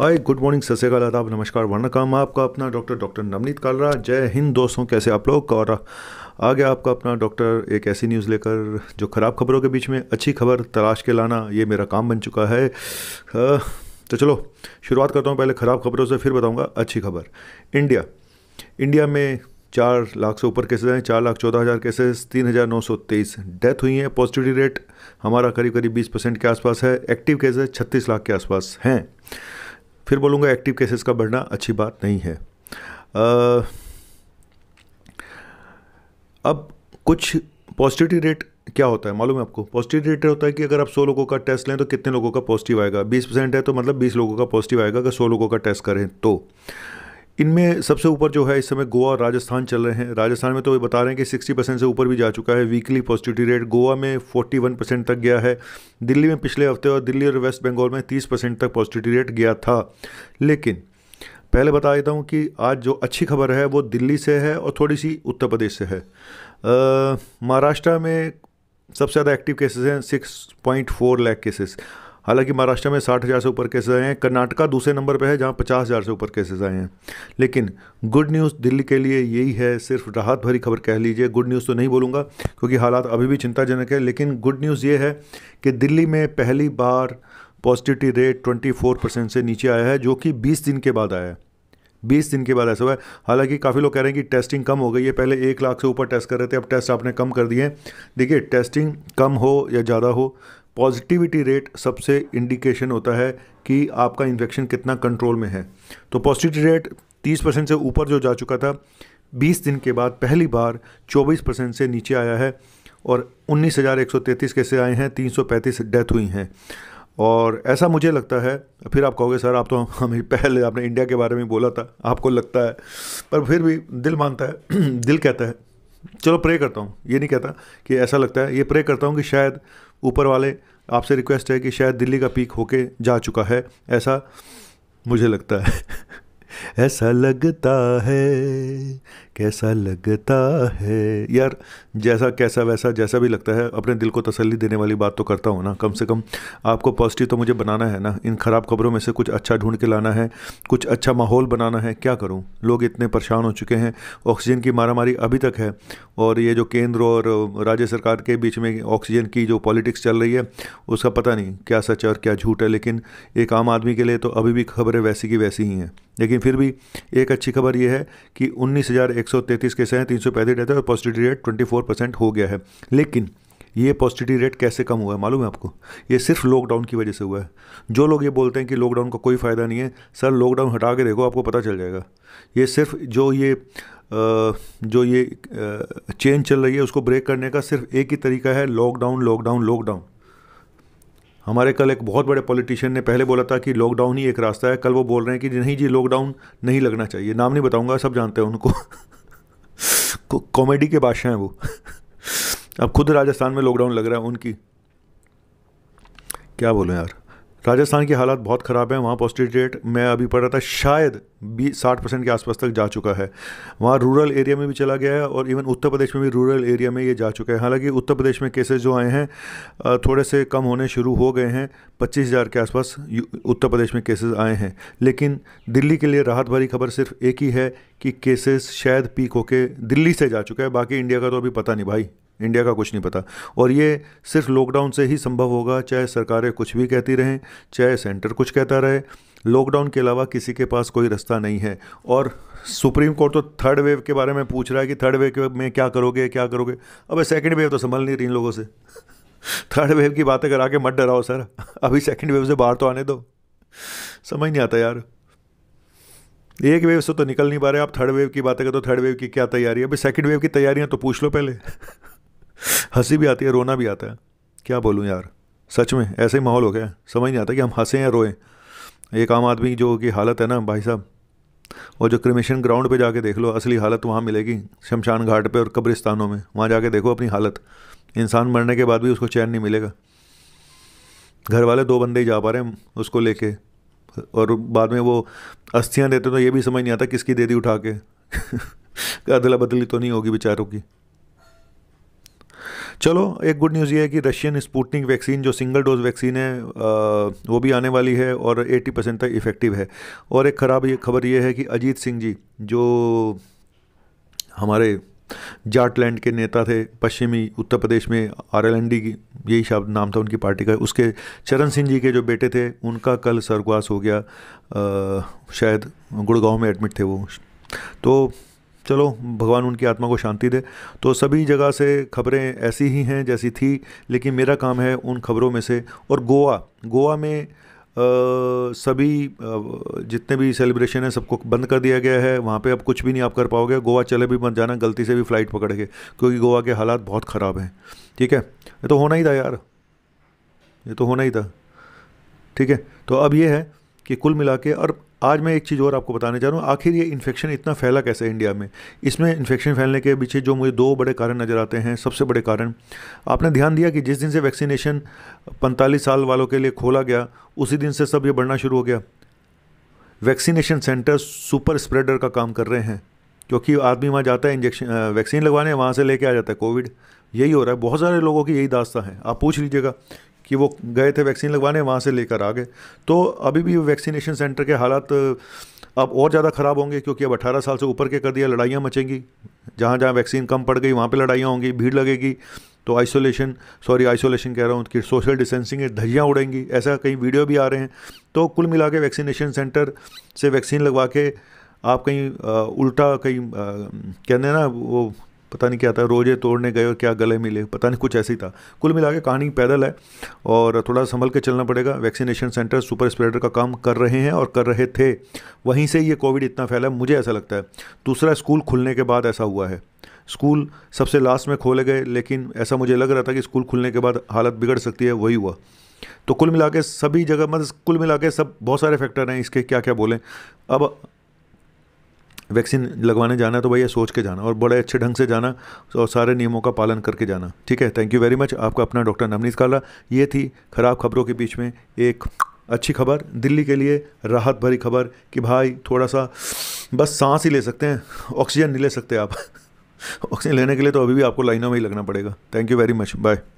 hi good morning श्रीकाल आदाब नमस्कार वर्णकाम आपका अपना डॉक्टर डॉक्टर नवनीत कालरा जय हिंद दोस्तों कैसे आप लोग और आ गया आपका अपना डॉक्टर एक ऐसी न्यूज़ लेकर जो ख़राब खबरों के बीच में अच्छी खबर तलाश के लाना ये मेरा काम बन चुका है तो चलो शुरुआत करता हूँ पहले ख़राब खबरों से फिर बताऊँगा अच्छी खबर इंडिया इंडिया में चार लाख से ऊपर केसेज हैं चार लाख चौदह हज़ार केसेस तीन हज़ार नौ सौ तेईस डेथ हुई हैं पॉजिटिविटी रेट हमारा करीब करीब बीस परसेंट के आसपास है एक्टिव केसेज छत्तीस लाख के आसपास हैं फिर बोलूँगा एक्टिव केसेस का बढ़ना अच्छी बात नहीं है अब कुछ पॉजिटिविटी रेट क्या होता है मालूम है आपको पॉजिटिव रेट होता है कि अगर आप 100 लोगों का टेस्ट लें तो कितने लोगों का पॉजिटिव आएगा 20 परसेंट है तो मतलब 20 लोगों का पॉजिटिव आएगा अगर 100 लोगों का टेस्ट करें तो इनमें सबसे ऊपर जो है इस समय गोवा और राजस्थान चल रहे हैं राजस्थान में तो ये बता रहे हैं कि 60 परसेंट से ऊपर भी जा चुका है वीकली पॉजिटिविटी रेट गोवा में 41 परसेंट तक गया है दिल्ली में पिछले हफ्ते और दिल्ली और वेस्ट बंगाल में 30 परसेंट तक पॉजिटिविटी रेट गया था लेकिन पहले बता देता हूँ कि आज जो अच्छी खबर है वो दिल्ली से है और थोड़ी सी उत्तर प्रदेश से है महाराष्ट्र में सबसे ज़्यादा एक्टिव केसेस हैं six point four lakh cases हालांकि महाराष्ट्र में साठ हज़ार से ऊपर केसेस आए हैं कर्नाटका दूसरे नंबर पर है जहाँ पचास हज़ार से ऊपर केसेस आए हैं लेकिन गुड न्यूज़ दिल्ली के लिए यही है सिर्फ राहत भरी खबर कह लीजिए गुड न्यूज़ तो नहीं बोलूँगा क्योंकि हालात अभी भी चिंताजनक है लेकिन गुड न्यूज़ ये है कि दिल्ली में पहली बार पॉजिटिविटी रेट फोर परसेंट से नीचे आया है जो कि बीस दिन के बाद आया है 20 दिन के बाद ऐसा हुआ है हालांकि काफ़ी लोग कह रहे हैं कि टेस्टिंग कम हो गई है पहले एक लाख से ऊपर टेस्ट कर रहे थे अब टेस्ट आपने कम कर दिए देखिए टेस्टिंग कम हो या ज़्यादा हो पॉजिटिविटी रेट सबसे इंडिकेशन होता है कि आपका इन्फेक्शन कितना कंट्रोल में है तो पॉजिटिविटी रेट 30 परसेंट से ऊपर जो जा चुका था 20 दिन के बाद पहली बार 24 परसेंट से नीचे आया है और 19,133 केसेस आए हैं 335 डेथ हुई हैं और ऐसा मुझे लगता है फिर आप कहोगे सर आप तो हमें पहले आपने इंडिया के बारे में बोला था आपको लगता है पर फिर भी दिल मानता है दिल कहता है चलो प्रे करता हूँ ये नहीं कहता कि ऐसा लगता है ये प्रे करता हूँ कि शायद ऊपर वाले आपसे रिक्वेस्ट है कि शायद दिल्ली का पीक होके जा चुका है ऐसा मुझे लगता है ऐसा लगता है कैसा लगता है यार जैसा कैसा वैसा जैसा भी लगता है अपने दिल को तसल्ली देने वाली बात तो करता हूँ ना कम से कम आपको पॉजिटिव तो मुझे बनाना है ना इन ख़राब खबरों में से कुछ अच्छा ढूंढ के लाना है कुछ अच्छा माहौल बनाना है क्या करूँ लोग इतने परेशान हो चुके हैं ऑक्सीजन की मारामारी अभी तक है और ये जो केंद्र और राज्य सरकार के बीच में ऑक्सीजन की जो पॉलिटिक्स चल रही है उसका पता नहीं क्या सच है और क्या झूठ है लेकिन एक आम आदमी के लिए तो अभी भी खबरें वैसी की वैसी ही हैं लेकिन फिर भी एक अच्छी खबर यह है कि उन्नीस हज़ार एक सौ तैंतीस के हैं तीन सौ पैंतीस डेथ है और positivity rate twenty four percent हो गया है लेकिन ये पॉजिटिविटी रेट कैसे कम हुआ है मालूम है आपको ये सिर्फ लॉकडाउन की वजह से हुआ है जो लोग ये बोलते हैं कि लॉकडाउन का को कोई फ़ायदा नहीं है सर लॉकडाउन हटा के देखो आपको पता चल जाएगा ये सिर्फ जो ये जो ये चेन चल रही है उसको ब्रेक करने का सिर्फ एक ही तरीका है लॉकडाउन लॉकडाउन लॉकडाउन हमारे कल एक बहुत बड़े पॉलिटिशियन ने पहले बोला था कि लॉकडाउन ही एक रास्ता है कल वो बोल रहे हैं कि नहीं जी लॉकडाउन नहीं लगना चाहिए नाम नहीं बताऊंगा सब जानते हैं उनको कॉमेडी के बादशाह हैं वो अब खुद राजस्थान में लॉकडाउन लग रहा है उनकी क्या बोलो यार राजस्थान की हालात बहुत ख़राब है वहाँ पॉजिटिव रेट मैं अभी पढ़ रहा था शायद बीस साठ परसेंट के आसपास तक जा चुका है वहाँ रूरल एरिया में भी चला गया है और इवन उत्तर प्रदेश में भी रूरल एरिया में ये जा चुका है हालांकि उत्तर प्रदेश में केसेस जो आए हैं थोड़े से कम होने शुरू हो गए हैं पच्चीस हज़ार के आसपास उत्तर प्रदेश में केसेज आए हैं लेकिन दिल्ली के लिए राहत भरी खबर सिर्फ एक ही है कि केसेस शायद पीक होके दिल्ली से जा चुका है बाकी इंडिया का तो अभी पता नहीं भाई इंडिया का कुछ नहीं पता और ये सिर्फ लॉकडाउन से ही संभव होगा चाहे सरकारें कुछ भी कहती रहें चाहे सेंटर कुछ कहता रहे लॉकडाउन के अलावा किसी के पास कोई रास्ता नहीं है और सुप्रीम कोर्ट तो थर्ड वेव के बारे में पूछ रहा है कि थर्ड वेव में क्या करोगे क्या करोगे अब सेकेंड वेव तो संभल नहीं रही इन लोगों से थर्ड वेव की बातें करा के मत डराओ सर अभी सेकेंड वेव से बाहर तो आने दो समझ नहीं आता यार एक वेव से तो निकल नहीं पा रहे आप थर्ड वेव की बातें करो तो थर्ड वेव की क्या तैयारी है अभी सेकेंड वेव की तैयारियां तो पूछ लो पहले हंसी भी आती है रोना भी आता है क्या बोलूँ यार सच में ऐसे ही माहौल हो गया समझ नहीं आता कि हम हंसें या रोएं एक आम आदमी जो की हालत है ना भाई साहब और जो क्रिमेशन ग्राउंड पे जाके देख लो असली हालत वहाँ मिलेगी शमशान घाट पे और कब्रिस्तानों में वहाँ जाके देखो अपनी हालत इंसान मरने के बाद भी उसको चैन नहीं मिलेगा घर वाले दो बंदे ही जा पा रहे हैं उसको लेके और बाद में वो अस्थियाँ देते तो ये भी समझ नहीं आता किसकी दे दी उठा के अदला बदली तो नहीं होगी बेचारों की चलो एक गुड न्यूज़ ये है कि रशियन स्पूटनिक वैक्सीन जो सिंगल डोज वैक्सीन है वो भी आने वाली है और 80 परसेंट तक इफ़ेक्टिव है और एक ख़राब ये खबर ये है कि अजीत सिंह जी जो हमारे जाटलैंड के नेता थे पश्चिमी उत्तर प्रदेश में आर एल एन की यही शब्द नाम था उनकी पार्टी का उसके चरण सिंह जी के जो बेटे थे उनका कल सरगवास हो गया आ, शायद गुड़गांव में एडमिट थे वो तो चलो भगवान उनकी आत्मा को शांति दे तो सभी जगह से खबरें ऐसी ही हैं जैसी थी लेकिन मेरा काम है उन खबरों में से और गोवा गोवा में आ, सभी आ, जितने भी सेलिब्रेशन है सबको बंद कर दिया गया है वहाँ पे अब कुछ भी नहीं आप कर पाओगे गोवा चले भी मत जाना गलती से भी फ़्लाइट पकड़ के क्योंकि गोवा के हालात बहुत ख़राब हैं ठीक है ये तो होना ही था यार ये तो होना ही था ठीक है तो अब ये है कि कुल मिला के और आज मैं एक चीज़ और आपको बताने जा रहा हूँ आखिर ये इन्फेक्शन इतना फैला कैसे इंडिया में इसमें इन्फेक्शन फैलने के पीछे जो मुझे दो बड़े कारण नज़र आते हैं सबसे बड़े कारण आपने ध्यान दिया कि जिस दिन से वैक्सीनेशन पैंतालीस साल वालों के लिए खोला गया उसी दिन से सब ये बढ़ना शुरू हो गया वैक्सीनेशन सेंटर सुपर स्प्रेडर का काम कर रहे हैं क्योंकि आदमी वहाँ जाता है इंजेक्शन वैक्सीन लगवाने वहाँ से लेके आ जाता है कोविड यही हो रहा है बहुत सारे लोगों की यही दास्ता है आप पूछ लीजिएगा कि वो गए थे वैक्सीन लगवाने वहाँ से लेकर आ गए तो अभी भी वैक्सीनेशन सेंटर के हालात अब और ज़्यादा ख़राब होंगे क्योंकि अब 18 साल से ऊपर के कर दिया लड़ाइयाँ मचेंगी जहाँ जहाँ वैक्सीन कम पड़ गई वहाँ पे लड़ाइयाँ होंगी भीड़ लगेगी तो आइसोलेशन सॉरी आइसोलेशन कह रहा हूँ कि सोशल डिस्टेंसिंग है धजियाँ उड़ेंगी ऐसा कहीं वीडियो भी आ रहे हैं तो कुल मिला के वैक्सीनेशन सेंटर से वैक्सीन लगवा के आप कहीं उल्टा कहीं कहने ना वो पता नहीं क्या था रोजे तोड़ने गए और क्या गले मिले पता नहीं कुछ ऐसे ही था कुल मिला के कहानी पैदल है और थोड़ा संभल के चलना पड़ेगा वैक्सीनेशन सेंटर सुपर स्प्रेडर का काम कर रहे हैं और कर रहे थे वहीं से ये कोविड इतना फैला मुझे ऐसा लगता है दूसरा स्कूल खुलने के बाद ऐसा हुआ है स्कूल सबसे लास्ट में खोले गए लेकिन ऐसा मुझे लग रहा था कि स्कूल खुलने के बाद हालत बिगड़ सकती है वही हुआ तो कुल मिला के सभी जगह मतलब कुल मिला के सब बहुत सारे फैक्टर हैं इसके क्या क्या बोलें अब वैक्सीन लगवाने जाना तो भैया सोच के जाना और बड़े अच्छे ढंग से जाना और सारे नियमों का पालन करके जाना ठीक है थैंक यू वेरी मच आपका अपना डॉक्टर नवनीत काला ये थी ख़राब खबरों के बीच में एक अच्छी खबर दिल्ली के लिए राहत भरी खबर कि भाई थोड़ा सा बस सांस ही ले सकते हैं ऑक्सीजन नहीं ले सकते आप ऑक्सीजन लेने के लिए तो अभी भी आपको लाइनों में ही लगना पड़ेगा thank you very much bye